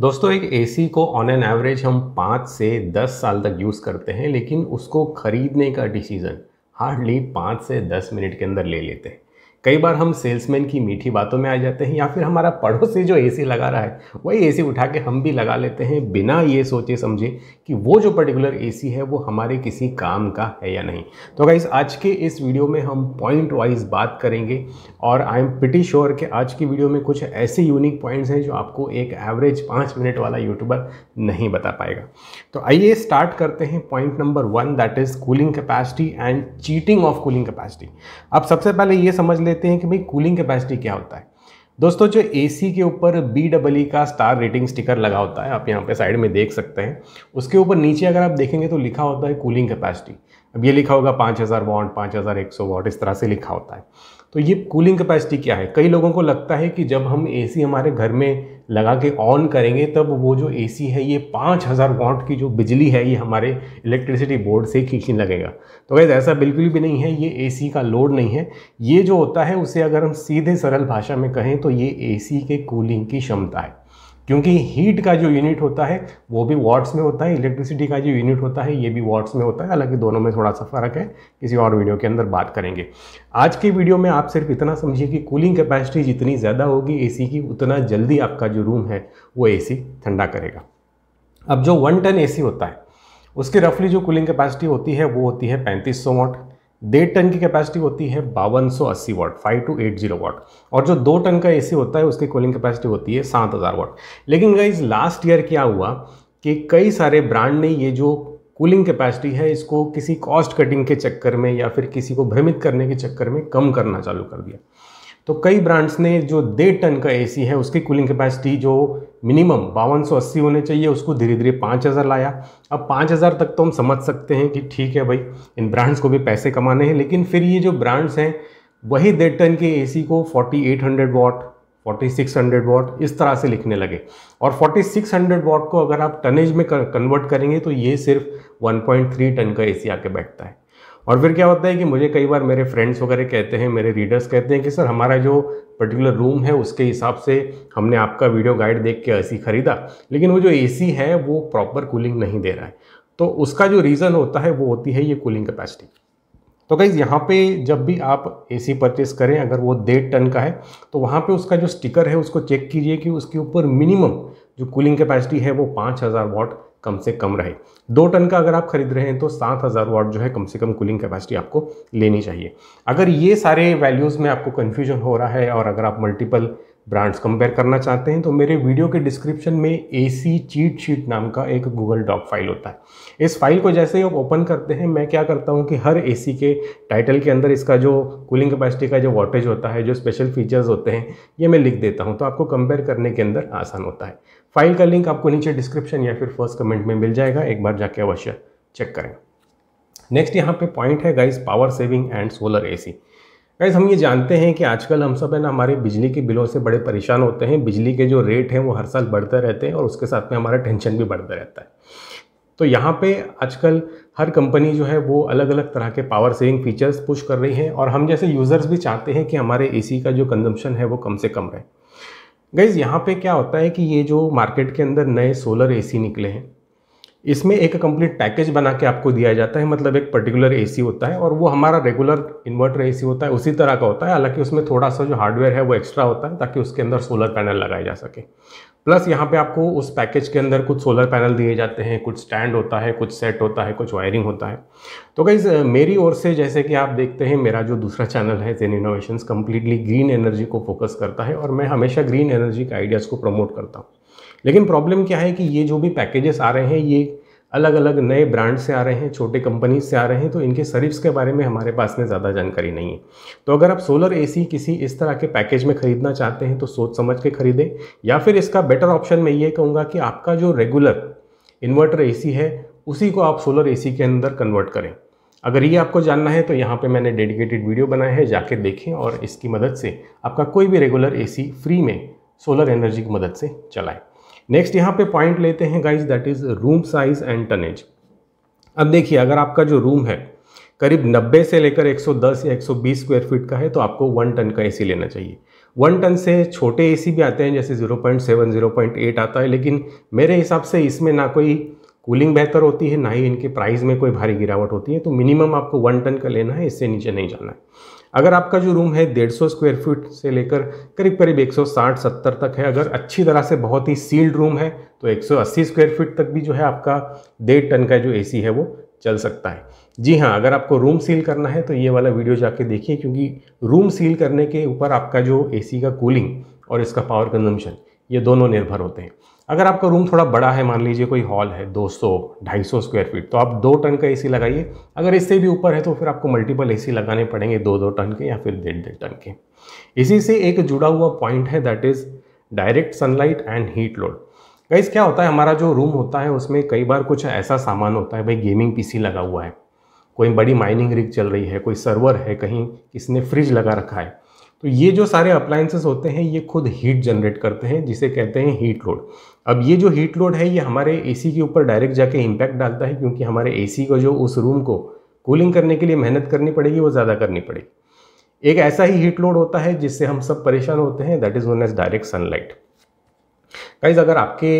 दोस्तों एक एसी को ऑन एन एवरेज हम पाँच से दस साल तक यूज़ करते हैं लेकिन उसको ख़रीदने का डिसीज़न हार्डली पाँच से दस मिनट के अंदर ले लेते हैं कई बार हम सेल्समैन की मीठी बातों में आ जाते हैं या फिर हमारा पड़ोसी जो एसी लगा रहा है वही एसी उठा के हम भी लगा लेते हैं बिना ये सोचे समझे कि वो जो पर्टिकुलर एसी है वो हमारे किसी काम का है या नहीं तो गाइज आज के इस वीडियो में हम पॉइंट वाइज बात करेंगे और आई एम प्रटी श्योर कि आज की वीडियो में कुछ ऐसे यूनिक पॉइंट्स हैं जो आपको एक एवरेज पाँच मिनट वाला यूट्यूबर नहीं बता पाएगा तो आइए स्टार्ट करते हैं point number one that is cooling capacity and cheating of cooling capacity अब सबसे पहले ये समझ ले देते हैं कि भाई कूलिंग कैपेसिटी क्या होता है दोस्तों जो ए के ऊपर बी डबल ई का स्टार रेटिंग स्टिकर लगा होता है आप यहाँ पे साइड में देख सकते हैं उसके ऊपर नीचे अगर आप देखेंगे तो लिखा होता है कूलिंग कैपेसिटी अब ये लिखा होगा 5000 वॉट 5100 वॉट इस तरह से लिखा होता है तो ये कूलिंग कैपेसिटी क्या है कई लोगों को लगता है कि जब हम ए हमारे घर में लगा के ऑन करेंगे तब वो जो एसी है ये पाँच हज़ार वाट की जो बिजली है ये हमारे इलेक्ट्रिसिटी बोर्ड से खींचने लगेगा तो गैस ऐसा बिल्कुल भी नहीं है ये एसी का लोड नहीं है ये जो होता है उसे अगर हम सीधे सरल भाषा में कहें तो ये एसी के कूलिंग की क्षमता है क्योंकि हीट का जो यूनिट होता है वो भी वाट्स में होता है इलेक्ट्रिसिटी का जो यूनिट होता है ये भी वाट्स में होता है हालांकि दोनों में थोड़ा सा फ़र्क है किसी और वीडियो के अंदर बात करेंगे आज के वीडियो में आप सिर्फ इतना समझिए कि कूलिंग कैपेसिटी जितनी ज़्यादा होगी एसी की उतना जल्दी आपका जो रूम है वो ए ठंडा करेगा अब जो वन टन ए होता है उसकी रफली जो कूलिंग कैपेसिटी होती है वो होती है पैंतीस सौ डेढ़ टन की कैपेसिटी होती है बावन सौ अस्सी watt five two eight zero watt और जो दो टन का एसी होता है उसकी कूलिंग कैपेसिटी होती है सात हज़ार वाट लेकिन गाइज लास्ट ईयर क्या हुआ कि कई सारे ब्रांड ने ये जो कूलिंग कैपेसिटी है इसको किसी कॉस्ट कटिंग के चक्कर में या फिर किसी को भ्रमित करने के चक्कर में कम करना चालू कर दिया तो कई ब्रांड्स ने जो डेढ़ टन का एसी है उसकी कूलिंग कैपेसिटी जो मिनिमम बावन सौ अस्सी होने चाहिए उसको धीरे धीरे पाँच हज़ार लाया अब पाँच हज़ार तक तो हम समझ सकते हैं कि ठीक है भाई इन ब्रांड्स को भी पैसे कमाने हैं लेकिन फिर ये जो ब्रांड्स हैं वही डेढ़ टन के एसी को forty eight hundred watt 4600 watt इस तरह से लिखने लगे और 4600 वॉट को अगर आप टनेज में कन्वर्ट करेंगे तो ये सिर्फ 1.3 टन का एसी आके बैठता है और फिर क्या होता है कि मुझे कई बार मेरे फ्रेंड्स वगैरह कहते हैं मेरे रीडर्स कहते हैं कि सर हमारा जो पर्टिकुलर रूम है उसके हिसाब से हमने आपका वीडियो गाइड देख के ए ख़रीदा लेकिन वो जो ए है वो प्रॉपर कूलिंग नहीं दे रहा है तो उसका जो रीज़न होता है वो होती है ये कूलिंग कैपेसिटी तो गाइज़ यहाँ पे जब भी आप एसी परचेस करें अगर वो डेढ़ टन का है तो वहाँ पे उसका जो स्टिकर है उसको चेक कीजिए कि उसके ऊपर मिनिमम जो कूलिंग कैपेसिटी है वो पाँच हज़ार वॉट कम से कम रहे दो टन का अगर आप खरीद रहे हैं तो सात हज़ार वाट जो है कम से कम कूलिंग कैपेसिटी आपको लेनी चाहिए अगर ये सारे वैल्यूज़ में आपको कन्फ्यूजन हो रहा है और अगर आप मल्टीपल ब्रांड्स कंपेयर करना चाहते हैं तो मेरे वीडियो के डिस्क्रिप्शन में ए सी चीट शीट नाम का एक गूगल डॉक फाइल होता है इस फाइल को जैसे ही आप ओपन करते हैं मैं क्या करता हूँ कि हर ए सी के टाइटल के अंदर इसका जो कूलिंग कैपेसिटी का जो वोल्टेज होता है जो स्पेशल फीचर्स होते हैं ये मैं लिख देता हूँ तो आपको कंपेयर करने के अंदर आसान होता है फाइल का लिंक आपको नीचे डिस्क्रिप्शन या फिर फर्स्ट कमेंट में मिल जाएगा एक बार जाके अवश्य चेक करें नेक्स्ट यहाँ पे पॉइंट है guys power saving and solar AC guys हम ये जानते हैं कि आजकल हम सब है ना हमारे बिजली के बिलों से बड़े परेशान होते हैं बिजली के जो रेट हैं वो हर साल बढ़ते रहते हैं और उसके साथ में हमारा टेंशन भी बढ़ता रहता है तो यहाँ पे आजकल हर कंपनी जो है वो अलग अलग तरह के पावर सेविंग फीचर्स पुश कर रही हैं और हम जैसे यूज़र्स भी चाहते हैं कि हमारे एसी का जो कंजम्पशन है वो कम से कम रहे गईज़ यहाँ पे क्या होता है कि ये जो मार्केट के अंदर नए सोलर एसी निकले हैं इसमें एक कंप्लीट पैकेज बना के आपको दिया जाता है मतलब एक पर्टिकुलर एसी होता है और वो हमारा रेगुलर इन्वर्टर एसी होता है उसी तरह का होता है हालांकि उसमें थोड़ा सा जो हार्डवेयर है वो एक्स्ट्रा होता है ताकि उसके अंदर सोलर पैनल लगाए जा सके प्लस यहाँ पे आपको उस पैकेज के अंदर कुछ सोलर पैनल दिए जाते हैं कुछ स्टैंड होता है कुछ सेट होता है कुछ वायरिंग होता है तो गाइज़ मेरी ओर से जैसे कि आप देखते हैं मेरा जो दूसरा चैनल है Zen Innovation completely green energy को फोकस करता है और मैं हमेशा ग्रीन एनर्जी के आइडियाज़ को प्रमोट करता हूँ लेकिन प्रॉब्लम क्या है कि ये जो भी पैकेजेस आ रहे हैं ये अलग अलग नए ब्रांड से आ रहे हैं छोटे कंपनीज से आ रहे हैं तो इनके सर्विस के बारे में हमारे पास में ज़्यादा जानकारी नहीं है तो अगर आप सोलर एसी किसी इस तरह के पैकेज में ख़रीदना चाहते हैं तो सोच समझ के ख़रीदें या फिर इसका बेटर ऑप्शन मैं ये कहूँगा कि आपका जो रेगुलर इन्वर्टर ए है उसी को आप सोलर ए के अंदर कन्वर्ट करें अगर ये आपको जानना है तो यहाँ पर मैंने डेडिकेटेड वीडियो बनाया है जाके देखें और इसकी मदद से आपका कोई भी रेगुलर ए फ्री में सोलर एनर्जी की मदद से चलाएं नेक्स्ट यहाँ पे पॉइंट लेते हैं guys that is room size and tonnage अब देखिए अगर आपका जो रूम है करीब 90 से लेकर 110 या 120 स्क्वायर फीट का है तो आपको वन टन का एसी लेना चाहिए वन टन से छोटे एसी भी आते हैं जैसे 0.7 0.8 आता है लेकिन मेरे हिसाब से इसमें ना कोई कूलिंग बेहतर होती है ना ही इनके प्राइस में कोई भारी गिरावट होती है तो मिनिमम आपको वन टन का लेना है इससे नीचे नहीं जाना है अगर आपका जो रूम है 150 स्क्वायर फीट से लेकर करीब करीब 160-70 तक है अगर अच्छी तरह से बहुत ही सील्ड रूम है तो 180 स्क्वायर फीट तक भी जो है आपका डेढ़ टन का जो एसी है वो चल सकता है जी हाँ अगर आपको रूम सील करना है तो ये वाला वीडियो जाके देखिए क्योंकि रूम सील करने के ऊपर आपका जो सी का कूलिंग और इसका पावर कंजम्पशन ये दोनों निर्भर होते हैं अगर आपका रूम थोड़ा बड़ा है मान लीजिए कोई हॉल है 200 250 स्क्वायर फीट तो आप दो टन का एसी लगाइए अगर इससे भी ऊपर है तो फिर आपको मल्टीपल एसी लगाने पड़ेंगे दो दो टन के या फिर डेढ़ डेढ़ टन के इसी से एक जुड़ा हुआ पॉइंट है that is direct sunlight and heat load कई क्या होता है हमारा जो रूम होता है उसमें कई बार कुछ ऐसा सामान होता है भाई गेमिंग पी लगा हुआ है कोई बड़ी माइनिंग रिग चल रही है कोई सर्वर है कहीं किसी फ्रिज लगा रखा है तो ये जो सारे अप्लायंसेस होते हैं ये खुद हीट जनरेट करते हैं जिसे कहते हैं हीट लोड अब ये जो हीट लोड है ये हमारे एसी के ऊपर डायरेक्ट जाके इम्पैक्ट डालता है क्योंकि हमारे एसी का जो उस रूम को कूलिंग करने के लिए मेहनत करनी पड़ेगी वो ज़्यादा करनी पड़ेगी एक ऐसा ही हीट लोड होता है जिससे हम सब परेशान होते हैं that is known as direct sunlight guys अगर आपके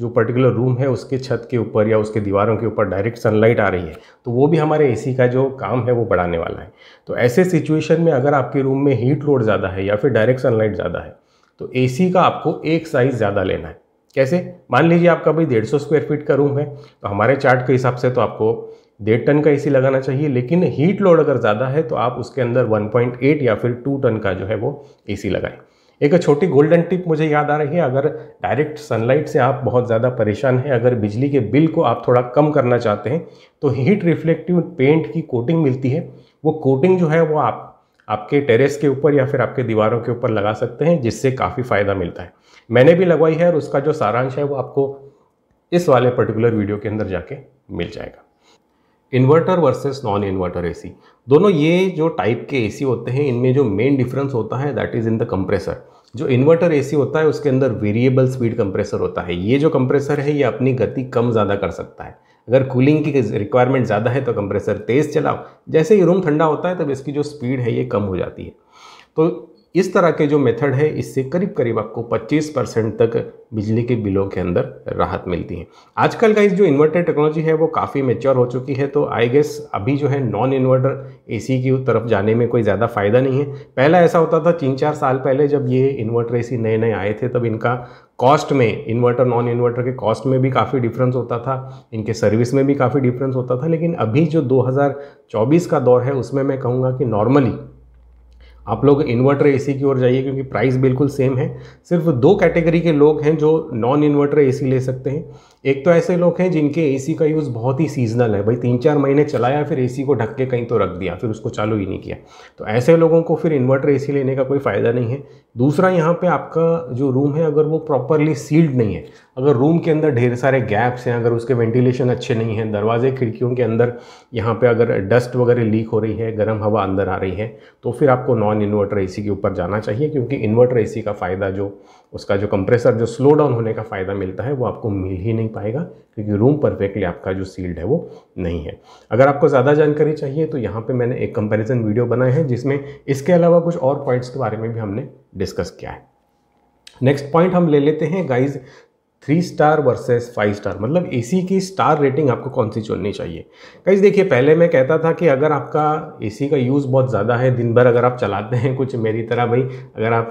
जो पर्टिकुलर रूम है उसके छत के ऊपर या उसके दीवारों के ऊपर डायरेक्ट सनलाइट आ रही है तो वो भी हमारे एसी का जो काम है वो बढ़ाने वाला है तो ऐसे सिचुएशन में अगर आपके रूम में हीट लोड ज़्यादा है या फिर डायरेक्ट सनलाइट ज़्यादा है तो ए का आपको एक साइज़ ज़्यादा लेना है कैसे मान लीजिए आपका भाई डेढ़ सौ स्क्वायर फीट का रूम है तो हमारे चार्ट के हिसाब से तो आपको डेढ़ टन का ए लगाना चाहिए लेकिन हीट लोड अगर ज़्यादा है तो आप उसके अंदर 1.8 या फिर 2 टन का जो है वो ए लगाएं एक छोटी गोल्डन टिप मुझे याद आ रही है अगर डायरेक्ट सनलाइट से आप बहुत ज़्यादा परेशान हैं अगर बिजली के बिल को आप थोड़ा कम करना चाहते हैं तो हीट रिफ्लेक्टिव पेंट की कोटिंग मिलती है वो कोटिंग जो है वो आप आपके टेरेस के ऊपर या फिर आपके दीवारों के ऊपर लगा सकते हैं जिससे काफ़ी फ़ायदा मिलता है मैंने भी लगवाई है और उसका जो सारांश है वो आपको इस वाले पर्टिकुलर वीडियो के अंदर जाके मिल जाएगा inverter versus non inverter AC दोनों ये जो टाइप के एसी होते हैं इनमें जो मेन डिफरेंस होता है that is in the compressor जो इन्वर्टर एसी होता है उसके अंदर वेरिएबल स्पीड कंप्रेसर होता है ये जो कंप्रेसर है ये अपनी गति कम ज़्यादा कर सकता है अगर कूलिंग की रिक्वायरमेंट ज़्यादा है तो कंप्रेसर तेज़ चलाओ जैसे ही रूम ठंडा होता है तब इसकी जो स्पीड है ये कम हो जाती है तो इस तरह के जो मेथड है इससे करीब करीब आपको 25 परसेंट तक बिजली के बिलों के अंदर राहत मिलती है आजकल का इस जो इन्वर्टर टेक्नोलॉजी है वो काफ़ी मेच्योर हो चुकी है तो आई गेस अभी जो है नॉन इन्वर्टर एसी की तरफ जाने में कोई ज़्यादा फ़ायदा नहीं है पहला ऐसा होता था तीन चार साल पहले जब ये इन्वर्टर ए नए नए आए थे तब इनका कॉस्ट में इन्वर्टर नॉन इन्वर्टर के कॉस्ट में भी काफ़ी डिफरेंस होता था इनके सर्विस में भी काफ़ी डिफरेंस होता था लेकिन अभी जो 2024 का दौर है उसमें मैं कहूँगा कि नॉर्मली आप लोग इन्वर्टर एसी की ओर जाइए क्योंकि प्राइस बिल्कुल सेम है सिर्फ दो कैटेगरी के लोग हैं जो नॉन इन्वर्टर एसी ले सकते हैं एक तो ऐसे लोग हैं जिनके एसी का यूज़ बहुत ही सीजनल है भाई तीन चार महीने चलाया फिर एसी को ढक के कहीं तो रख दिया फिर उसको चालू ही नहीं किया तो ऐसे लोगों को फिर इन्वर्टर ए लेने का कोई फ़ायदा नहीं है दूसरा यहाँ पे आपका जो रूम है अगर वो प्रॉपरली सील्ड नहीं है अगर रूम के अंदर ढेर सारे गैप्स हैं अगर उसके वेंटिलेशन अच्छे नहीं हैं दरवाजे खिड़कियों के अंदर यहाँ पे अगर डस्ट वगैरह लीक हो रही है गर्म हवा अंदर आ रही है तो फिर आपको नॉन इन्वर्टर एसी के ऊपर जाना चाहिए क्योंकि इन्वर्टर एसी का फ़ायदा जो उसका जो कंप्रेसर जो स्लो डाउन होने का फ़ायदा मिलता है वो आपको मिल ही नहीं पाएगा क्योंकि रूम परफेक्टली आपका जो सील्ड है वो नहीं है अगर आपको ज़्यादा जानकारी चाहिए तो यहाँ पे मैंने एक कंपैरिजन वीडियो बनाए हैं जिसमें इसके अलावा कुछ और पॉइंट्स के बारे में भी हमने डिस्कस किया है नेक्स्ट पॉइंट हम ले लेते हैं guys three star versus five star मतलब एसी की स्टार रेटिंग आपको कौन सी चुननी चाहिए गाइज देखिए पहले मैं कहता था कि अगर आपका एसी का यूज़ बहुत ज़्यादा है दिन भर अगर आप चलाते हैं कुछ मेरी तरह भाई अगर आप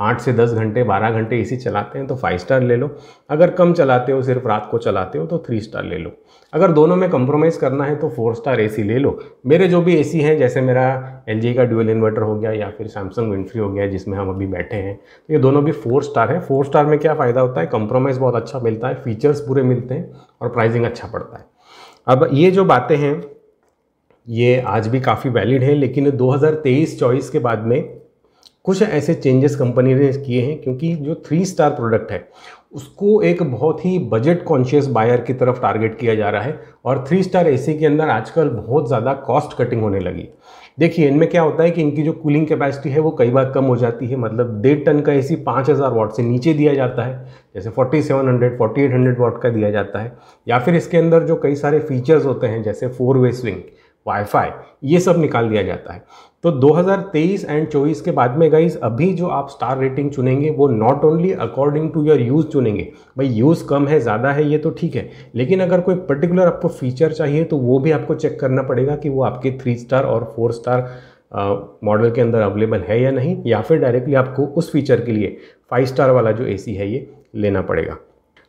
आठ से दस घंटे बारह घंटे ए चलाते हैं तो फाइव स्टार ले लो अगर कम चलाते हो सिर्फ रात को चलाते हो तो थ्री स्टार ले लो अगर दोनों में कंप्रोमाइज़ करना है तो फोर स्टार ए ले लो मेरे जो भी ए हैं जैसे मेरा एल का ड्यूअल इन्वर्टर हो गया या फिर सैमसंग विनफ्री हो गया जिसमें हम अभी बैठे हैं तो ये दोनों भी फोर स्टार है फोर स्टार में क्या फ़ायदा होता है कंप्रोमाइज़ बहुत अच्छा मिलता है फीचर्स पूरे मिलते हैं और प्राइजिंग अच्छा पड़ता है अब ये जो बातें हैं ये आज भी काफ़ी वैलिड है लेकिन 2023 हज़ार के बाद में कुछ ऐसे चेंजेस कंपनी ने किए हैं क्योंकि जो थ्री स्टार प्रोडक्ट है उसको एक बहुत ही बजट कॉन्शियस बायर की तरफ टारगेट किया जा रहा है और थ्री स्टार एसी के अंदर आजकल बहुत ज़्यादा कॉस्ट कटिंग होने लगी देखिए इनमें क्या होता है कि इनकी जो कूलिंग कैपेसिटी है वो कई बार कम हो जाती है मतलब डेढ़ टन का एसी 5000 वाट से नीचे दिया जाता है जैसे 4700 4800 वाट का दिया जाता है या फिर इसके अंदर जो कई सारे फीचर्स होते हैं जैसे फोर वे स्विंग वाईफाई ये सब निकाल दिया जाता है तो 2023 एंड 24 के बाद में गाइज अभी जो आप स्टार रेटिंग चुनेंगे वो not only according to your use चुनेंगे भाई यूज़ कम है ज़्यादा है ये तो ठीक है लेकिन अगर कोई पर्टिकुलर आपको फीचर चाहिए तो वो भी आपको चेक करना पड़ेगा कि वो आपके थ्री स्टार और फोर स्टार मॉडल के अंदर अवेलेबल है या नहीं या फिर डायरेक्टली आपको उस फीचर के लिए फाइव स्टार वाला जो ए है ये लेना पड़ेगा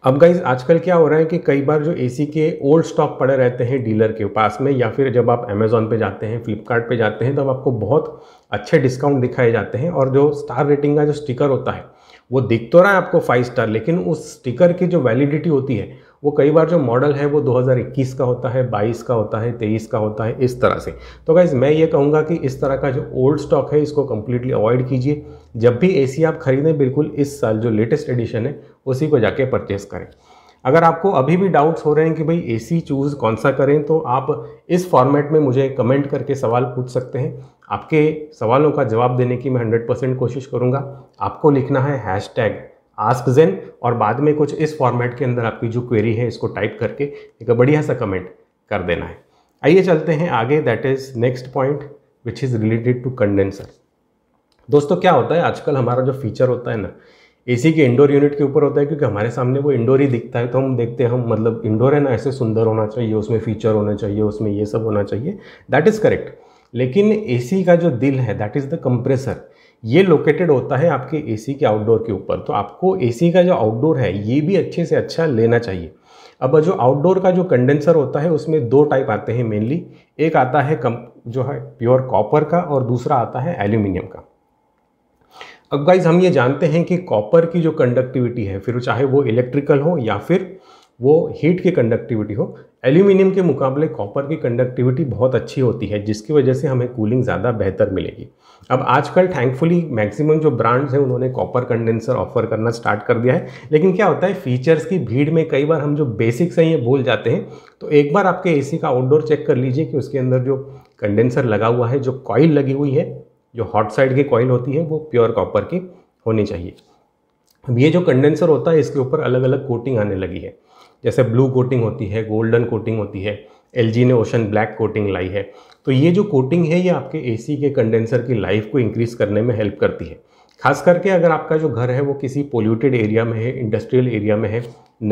अब गाइज आजकल क्या हो रहा है कि कई बार जो एसी के ओल्ड स्टॉक पड़े रहते हैं डीलर के पास में या फिर जब आप अमेजोन पे जाते हैं फ्लिपकार्ट पे जाते हैं तब तो आपको बहुत अच्छे डिस्काउंट दिखाए जाते हैं और जो स्टार रेटिंग का जो स्टिकर होता है वो दिख तो रहा है आपको फाइव स्टार लेकिन उस स्टिकर की जो वैलिडिटी होती है वो कई बार जो मॉडल है वो 2021 का होता है 22 का होता है 23 का होता है इस तरह से तो गाइज मैं ये कहूँगा कि इस तरह का जो ओल्ड स्टॉक है इसको कम्प्लीटली अवॉइड कीजिए जब भी ए आप खरीदें बिल्कुल इस साल जो लेटेस्ट एडिशन है उसी को जाके परचेस करें अगर आपको अभी भी डाउट्स हो रहे हैं कि भाई एसी चूज़ कौन सा करें तो आप इस फॉर्मेट में मुझे कमेंट करके सवाल पूछ सकते हैं आपके सवालों का जवाब देने की मैं 100 परसेंट कोशिश करूँगा आपको लिखना है हैश टैग आस्क जेन और बाद में कुछ इस फॉर्मेट के अंदर आपकी जो क्वेरी है इसको टाइप करके एक बढ़िया सा कमेंट कर देना है आइए चलते हैं आगे that is next point which is related to condenser दोस्तों क्या होता है आजकल हमारा जो फीचर होता है ना एसी के इंडोर यूनिट के ऊपर होता है क्योंकि हमारे सामने वो इंडोर ही दिखता है तो हम देखते हैं हम मतलब इंडोर है ना ऐसे सुंदर होना चाहिए उसमें फीचर होना चाहिए उसमें ये सब होना चाहिए दैट इज़ करेक्ट लेकिन एसी का जो दिल है दैट इज़ द कंप्रेसर ये लोकेटेड होता है आपके एसी के आउटडोर के ऊपर तो आपको एसी का जो आउटडोर है ये भी अच्छे से अच्छा लेना चाहिए अब जो आउटडोर का जो कंडेंसर होता है उसमें दो टाइप आते हैं मेनली एक आता है कम जो है प्योर कॉपर का और दूसरा आता है एल्यूमिनियम का अब गाइज हम ये जानते हैं कि कॉपर की जो कंडक्टिविटी है फिर चाहे वो इलेक्ट्रिकल हो या फिर वो हीट की कंडक्टिविटी हो एल्यूमिनियम के मुकाबले कॉपर की कंडक्टिविटी बहुत अच्छी होती है जिसकी वजह से हमें कूलिंग ज़्यादा बेहतर मिलेगी अब आजकल थैंकफुली मैक्सिमम जो ब्रांड्स हैं उन्होंने कॉपर कंडेंसर ऑफर करना स्टार्ट कर दिया है लेकिन क्या होता है फीचर्स की भीड़ में कई बार हम जो बेसिक्स हैं ये भूल जाते हैं तो एक बार आपके ए का आउटडोर चेक कर लीजिए कि उसके अंदर जो कंडेंसर लगा हुआ है जो कॉइल लगी हुई है जो हॉट साइड की कॉइल होती है वो प्योर कॉपर की होनी चाहिए अब ये जो कंडेंसर होता है इसके ऊपर अलग अलग कोटिंग आने लगी है जैसे ब्लू कोटिंग होती है गोल्डन कोटिंग होती है एल ने ओशन ब्लैक कोटिंग लाई है तो ये जो कोटिंग है ये आपके ए के कंडेंसर की लाइफ को इंक्रीज़ करने में हेल्प करती है खास करके अगर आपका जो घर है वो किसी पोल्यूटेड एरिया में है इंडस्ट्रियल एरिया में है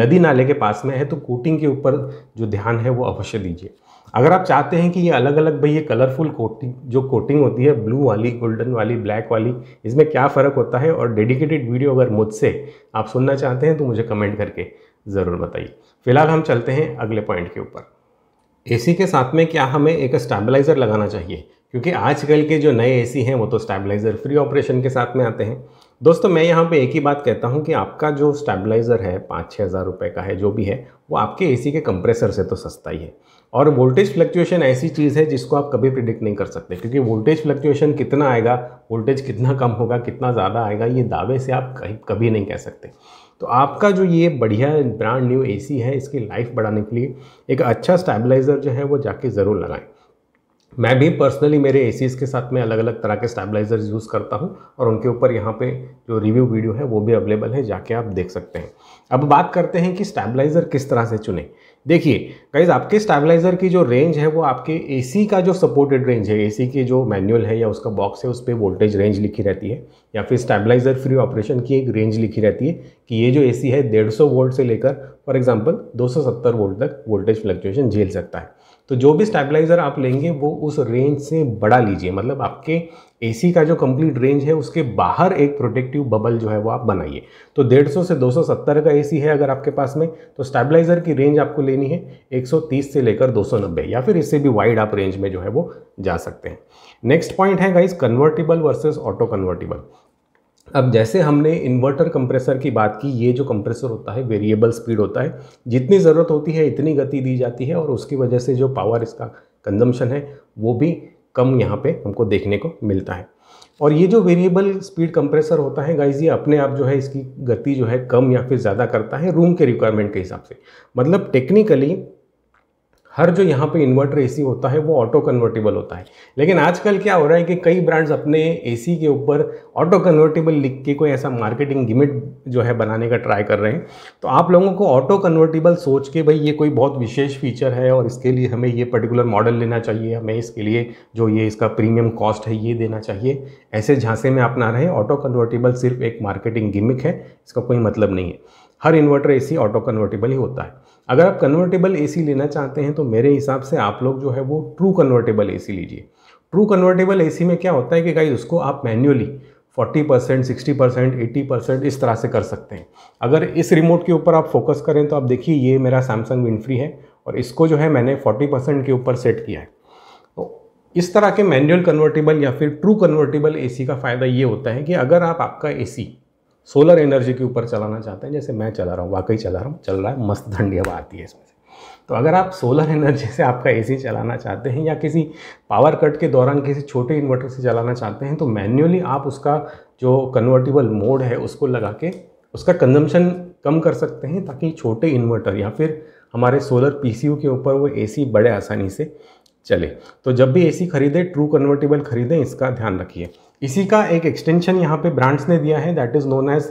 नदी नाले के पास में है तो कोटिंग के ऊपर जो ध्यान है वो अवश्य दीजिए अगर आप चाहते हैं कि ये अलग अलग भाई ये कलरफुल कोटिंग जो कोटिंग होती है ब्लू वाली गोल्डन वाली ब्लैक वाली इसमें क्या फ़र्क होता है और डेडिकेटेड वीडियो अगर मुझसे आप सुनना चाहते हैं तो मुझे कमेंट करके ज़रूर बताइए फिलहाल हम चलते हैं अगले पॉइंट के ऊपर एसी के साथ में क्या हमें एक स्टेबलाइज़र लगाना चाहिए क्योंकि आजकल के जो नए एसी हैं वो तो स्टेबलाइज़र फ्री ऑपरेशन के साथ में आते हैं दोस्तों मैं यहाँ पे एक ही बात कहता हूँ कि आपका जो स्टेबलाइज़र है पाँच छः हज़ार रुपये का है जो भी है वो आपके एसी के कंप्रेसर से तो सस्ता ही है और वोल्टेज फ्लक्चुएशन ऐसी चीज़ है जिसको आप कभी प्रिडिक्ट नहीं कर सकते क्योंकि वोल्टेज फ्लक्चुएशन कितना आएगा वोल्टेज कितना कम होगा कितना ज़्यादा आएगा ये दावे से आप कहीं कभी नहीं कह सकते तो आपका जो ये बढ़िया ब्रांड न्यू एसी है इसकी लाइफ बढ़ाने के लिए एक अच्छा स्टेबलाइज़र जो है वो जाके ज़रूर लगाएं मैं भी पर्सनली मेरे ए के साथ में अलग अलग तरह के स्टेबलाइजर यूज़ करता हूँ और उनके ऊपर यहाँ पे जो रिव्यू वीडियो है वो भी अवेलेबल है जाके आप देख सकते हैं अब बात करते हैं कि स्टेबलाइज़र किस तरह से चुने देखिए गाइज आपके स्टेबलाइजर की जो रेंज है वो आपके एसी का जो सपोर्टेड रेंज है एसी की जो मैनुअल है या उसका बॉक्स है उस पर वोल्टेज रेंज लिखी रहती है या फिर स्टेबलाइजर फ्री ऑपरेशन की एक रेंज लिखी रहती है कि ये जो एसी है 150 वोल्ट से लेकर फॉर एग्जांपल 270 वोल्ट तक वोल्टेज फ्लक्चुएशन झेल सकता है तो जो भी स्टेबलाइज़र आप लेंगे वो उस रेंज से बड़ा लीजिए मतलब आपके एसी का जो कंप्लीट रेंज है उसके बाहर एक प्रोटेक्टिव बबल जो है वो आप बनाइए तो 150 से 270 का एसी है अगर आपके पास में तो स्टेबलाइज़र की रेंज आपको लेनी है 130 से लेकर 290 या फिर इससे भी वाइड आप रेंज में जो है वो जा सकते हैं नेक्स्ट पॉइंट है guys convertible versus auto convertible अब जैसे हमने इन्वर्टर कंप्रेसर की बात की ये जो कंप्रेसर होता है वेरिएबल स्पीड होता है जितनी ज़रूरत होती है इतनी गति दी जाती है और उसकी वजह से जो पावर इसका कंजम्पशन है वो भी कम यहाँ पे हमको देखने को मिलता है और ये जो वेरिएबल स्पीड कंप्रेसर होता है गाइज ये अपने आप जो है इसकी गति जो है कम या फिर ज़्यादा करता है रूम के रिक्वायरमेंट के हिसाब से मतलब टेक्निकली हर जो यहाँ पे इन्वर्टर एसी होता है वो ऑटो कन्वर्टेबल होता है लेकिन आजकल क्या हो रहा है कि कई ब्रांड्स अपने एसी के ऊपर ऑटो कन्वर्टेबल लिख के कोई ऐसा मार्केटिंग गिमिट जो है बनाने का ट्राई कर रहे हैं तो आप लोगों को ऑटो कन्वर्टेबल सोच के भाई ये कोई बहुत विशेष फीचर है और इसके लिए हमें ये पर्टिकुलर मॉडल लेना चाहिए हमें इसके लिए जो ये इसका प्रीमियम कॉस्ट है ये देना चाहिए ऐसे झांसे में आप ना रहें ऑटो कन्वर्टेबल सिर्फ एक मार्केटिंग गिमिक है इसका कोई मतलब नहीं है हर इन्वर्टर एसी ऑटो कन्वर्टेबल ही होता है अगर आप कन्वर्टेबल एसी लेना चाहते हैं तो मेरे हिसाब से आप लोग जो है वो ट्रू कन्वर्टेबल एसी लीजिए ट्रू कन्वर्टेबल एसी में क्या होता है कि गाइज उसको आप manually 40 percent sixty percent eighty percent इस तरह से कर सकते हैं अगर इस रिमोट के ऊपर आप फोकस करें तो आप देखिए ये मेरा सैमसंग विनफ्री है और इसको जो है मैंने 40 परसेंट के ऊपर सेट किया है तो इस तरह के मैनुअल कन्वर्टेबल या फिर ट्रू कन्वर्टेबल एसी का फ़ायदा ये होता है कि अगर आप आपका एसी सोलर एनर्जी के ऊपर चलाना चाहते हैं जैसे मैं चला रहा हूँ वाकई चला रहा हूँ चल रहा है मस्त ठंडी हवा आती है इसमें से तो अगर आप सोलर एनर्जी से आपका एसी चलाना चाहते हैं या किसी पावर कट के दौरान किसी छोटे इन्वर्टर से चलाना चाहते हैं तो मैन्युअली आप उसका जो कन्वर्टेबल मोड है उसको लगा के उसका कंजम्पशन कम कर सकते हैं ताकि छोटे इन्वर्टर या फिर हमारे सोलर पी के ऊपर वो ए बड़े आसानी से चले तो जब भी ए खरीदें ट्रू कन्वर्टेबल खरीदें इसका ध्यान रखिए इसी का एक एक्सटेंशन यहाँ पे ब्रांड्स ने दिया है that is known as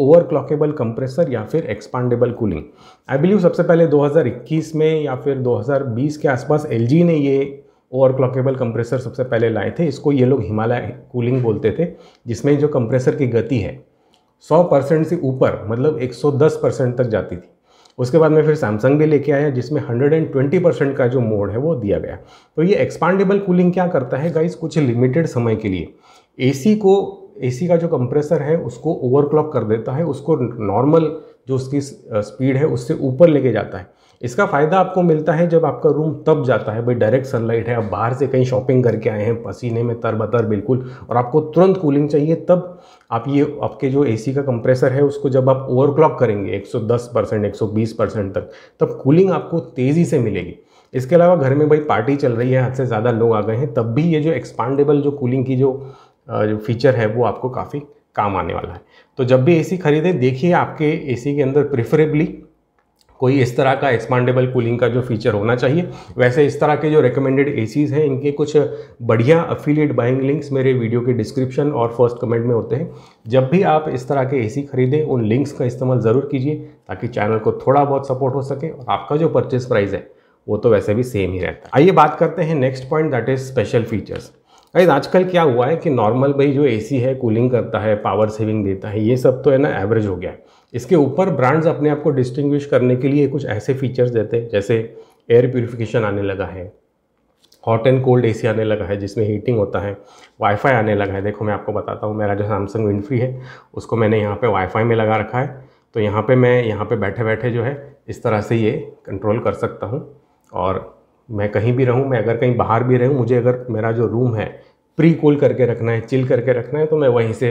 over clockable compressor या फिर एक्सपांडेबल कूलिंग आई बिलीव सबसे पहले 2021 में या फिर 2020 के आसपास एल ने ये ओवर क्लॉकेबल कंप्रेसर सबसे पहले लाए थे इसको ये लोग हिमालय कूलिंग बोलते थे जिसमें जो कंप्रेसर की गति है 100 परसेंट से ऊपर मतलब 110 परसेंट तक जाती थी उसके बाद में फिर सैमसंग भी लेके आया जिसमें 120 परसेंट का जो मोड है वो दिया गया तो ये एक्सपांडेबल कूलिंग क्या करता है गाइस कुछ लिमिटेड समय के लिए एसी को एसी का जो कंप्रेसर है उसको ओवरक्लॉक कर देता है उसको नॉर्मल जो उसकी स्पीड है उससे ऊपर लेके जाता है इसका फ़ायदा आपको मिलता है जब आपका रूम तब जाता है भाई डायरेक्ट सनलाइट है आप बाहर से कहीं शॉपिंग करके आए हैं पसीने में तर बतर बिल्कुल और आपको तुरंत कूलिंग चाहिए तब आप ये आपके जो एसी का कंप्रेसर है उसको जब आप ओवरक्लॉक करेंगे 110 परसेंट एक परसेंट तक तब कूलिंग आपको तेज़ी से मिलेगी इसके अलावा घर में भाई पार्टी चल रही है हद से ज़्यादा लोग आ गए हैं तब भी ये जो एक्सपांडेबल जो कूलिंग की जो जो फीचर है वो आपको काफ़ी काम आने वाला है तो जब भी एसी खरीदें देखिए आपके एसी के अंदर प्रिफरेबली कोई इस तरह का एक्सपांडेबल कूलिंग का जो फीचर होना चाहिए वैसे इस तरह के जो रिकमेंडेड ए हैं इनके कुछ बढ़िया अफिलिएट बाइंग लिंक्स मेरे वीडियो के डिस्क्रिप्शन और फर्स्ट कमेंट में होते हैं जब भी आप इस तरह के सी खरीदें उन लिंक्स का इस्तेमाल ज़रूर कीजिए ताकि चैनल को थोड़ा बहुत सपोर्ट हो सके और आपका जो परचेस प्राइस है वो तो वैसे भी सेम ही रहता है आइए बात करते हैं next point that is special features guys आजकल क्या हुआ है कि नॉर्मल भाई जो एसी है कूलिंग करता है पावर सेविंग देता है ये सब तो है ना एवरेज हो गया है इसके ऊपर ब्रांड्स अपने आप को डिस्टिंग्विश करने के लिए कुछ ऐसे फीचर्स देते हैं जैसे एयर प्योरीफिकेशन आने लगा है हॉट एंड कोल्ड ए आने लगा है जिसमें हीटिंग होता है वाईफाई आने लगा है देखो मैं आपको बताता हूँ मेरा जो सैमसंग विनफ्री है उसको मैंने यहाँ पे वाईफाई में लगा रखा है तो यहाँ पे मैं यहाँ पे बैठे बैठे जो है इस तरह से ये कंट्रोल कर सकता हूँ और मैं कहीं भी रहूँ मैं अगर कहीं बाहर भी रहूँ मुझे अगर मेरा जो रूम है प्री कूल करके रखना है चिल करके रखना है तो मैं वहीं से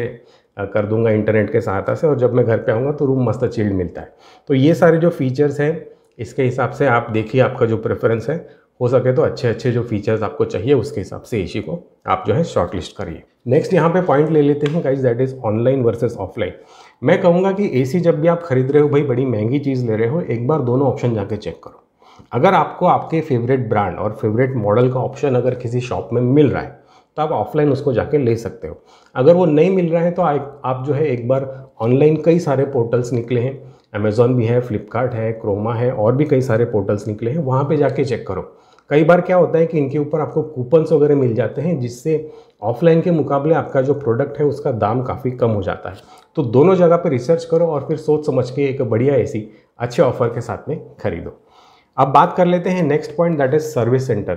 कर दूंगा इंटरनेट के सहायता से और जब मैं घर पे आऊँगा तो रूम मस्त चिल्ड मिलता है तो ये सारे जो फीचर्स हैं इसके हिसाब से आप देखिए आपका जो प्रेफरेंस है हो सके तो अच्छे अच्छे जो फीचर्स आपको चाहिए उसके हिसाब से इसी को आप जो है शॉर्ट लिस्ट करिए नेक्स्ट यहाँ पे पॉइंट ले लेते हैं guys that is online versus offline मैं कहूँगा कि एसी जब भी आप खरीद रहे हो भाई बड़ी महंगी चीज़ ले रहे हो एक बार दोनों ऑप्शन जाके चेक करो अगर आपको आपके फेवरेट ब्रांड और फेवरेट मॉडल का ऑप्शन अगर किसी शॉप में मिल रहा है तो आप ऑफलाइन उसको जाके ले सकते हो अगर वो नहीं मिल रहा है तो आप जो है एक बार ऑनलाइन कई सारे पोर्टल्स निकले हैं अमेज़ॉन भी है फ्लिपकार्ट है क्रोमा है और भी कई सारे पोर्टल्स निकले हैं वहाँ पर जाके चेक करो कई बार क्या होता है कि इनके ऊपर आपको कूपन्स वगैरह मिल जाते हैं जिससे ऑफलाइन के मुकाबले आपका जो प्रोडक्ट है उसका दाम काफ़ी कम हो जाता है तो दोनों जगह पर रिसर्च करो और फिर सोच समझ के एक बढ़िया ऐसी अच्छे ऑफर के साथ में खरीदो अब बात कर लेते हैं next point that is service centre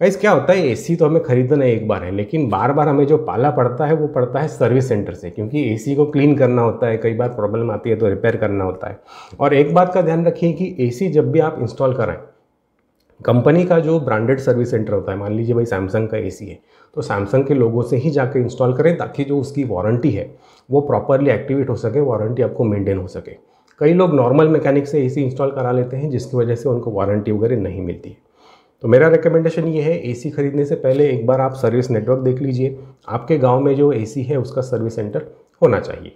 guys क्या होता है एसी तो हमें खरीदना है एक बार है लेकिन बार बार हमें जो पाला पड़ता है वो पड़ता है सर्विस सेंटर से क्योंकि एसी को क्लीन करना होता है कई बार प्रॉब्लम आती है तो रिपेयर करना होता है और एक बात का ध्यान रखिए कि एसी जब भी आप इंस्टॉल कराएं कंपनी का जो ब्रांडेड सर्विस सेंटर होता है मान लीजिए भाई सैमसंग का एसी है तो सैमसंग के लोगों से ही जाकर इंस्टॉल करें ताकि जो उसकी वारंटी है वो प्रॉपरली एक्टिवेट हो सके वारंटी आपको मेंटेन हो सके कई लोग नॉर्मल मैकेनिक से एसी इंस्टॉल करा लेते हैं जिसकी वजह से उनको वारंटी वगैरह नहीं मिलती है तो मेरा रिकमेंडेशन ये है एसी खरीदने से पहले एक बार आप सर्विस नेटवर्क देख लीजिए आपके गांव में जो एसी है उसका सर्विस सेंटर होना चाहिए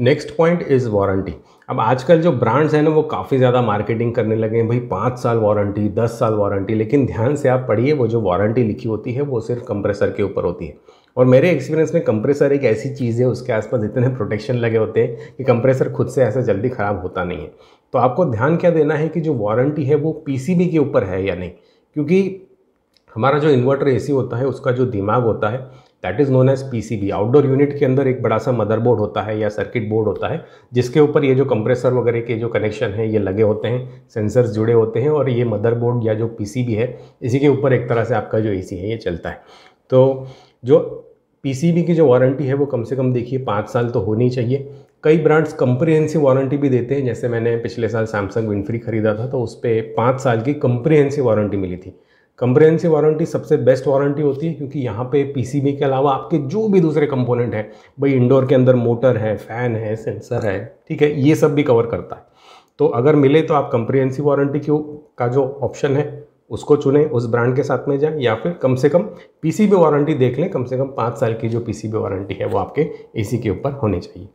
नेक्स्ट पॉइंट इज़ वारंटी अब आजकल जो ब्रांड्स हैं ना वो काफ़ी ज़्यादा मार्केटिंग करने लगे हैं भाई पाँच साल वारंटी दस साल वारंटी लेकिन ध्यान से आप पढ़िए वो जो वारंटी लिखी होती है वो सिर्फ कंप्रेसर के ऊपर होती है और मेरे एक्सपीरियंस में कंप्रेसर एक ऐसी चीज़ है उसके आसपास इतने प्रोटेक्शन लगे होते हैं कि कंप्रेसर खुद से ऐसा जल्दी ख़राब होता नहीं है तो आपको ध्यान क्या देना है कि जो वारंटी है वो पीसीबी के ऊपर है या नहीं क्योंकि हमारा जो इन्वर्टर एसी होता है उसका जो दिमाग होता है that is known as be outdoor unit के अंदर एक बड़ा सा मदरबोर्ड होता है या सर्किट बोर्ड होता है जिसके ऊपर ये जो कंप्रेसर वगैरह के जो कनेक्शन है ये लगे होते हैं सेंसर्स जुड़े होते हैं और ये मदरबोर्ड या जो बी है इसी के ऊपर एक तरह से आपका जो सी है ये चलता है तो जो पीसीबी की जो वारंटी है वो कम से कम देखिए पाँच साल तो होनी चाहिए कई ब्रांड्स कंप्रीहेंसिव वारंटी भी देते हैं जैसे मैंने पिछले साल सैमसंग विनफ्री खरीदा था तो उस पर पाँच साल की कंप्रीहेंसिव वारंटी मिली थी कंप्रीहेंसिव वारंटी सबसे बेस्ट वारंटी होती है क्योंकि यहाँ पे पीसीबी के अलावा आपके जो भी दूसरे कंपोनेंट हैं भाई इंडोर के अंदर मोटर है फैन है सेंसर है ठीक है ये सब भी कवर करता है तो अगर मिले तो आप कंप्रीहेंसिव वारंटी की का जो ऑप्शन है उसको चुनें उस ब्रांड के साथ में जाएं या फिर कम से कम पीसीबी वारंटी देख लें कम से कम पाँच साल की जो पीसीबी वारंटी है वो आपके एसी के ऊपर होनी चाहिए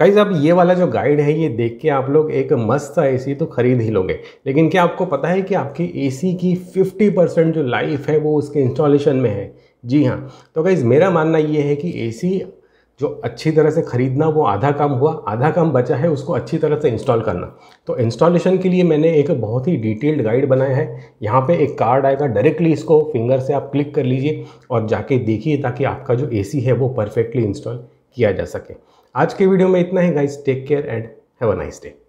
गाइज साहब ये वाला जो गाइड है ये देख के आप लोग एक मस्त सा एसी तो खरीद ही लोगे लेकिन क्या आपको पता है कि आपकी एसी की 50 परसेंट जो लाइफ है वो उसके इंस्टॉलेशन में है जी हाँ तो कई मेरा मानना ये है कि एसी जो अच्छी तरह से ख़रीदना वो आधा काम हुआ आधा काम बचा है उसको अच्छी तरह से इंस्टॉल करना तो इंस्टॉलेशन के लिए मैंने एक बहुत ही डिटेल्ड गाइड बनाया है यहाँ पे एक कार्ड आएगा डायरेक्टली इसको फिंगर से आप क्लिक कर लीजिए और जाके देखिए ताकि आपका जो ए है वो परफेक्टली इंस्टॉल किया जा सके आज के वीडियो में इतना ही guys take care and have a nice day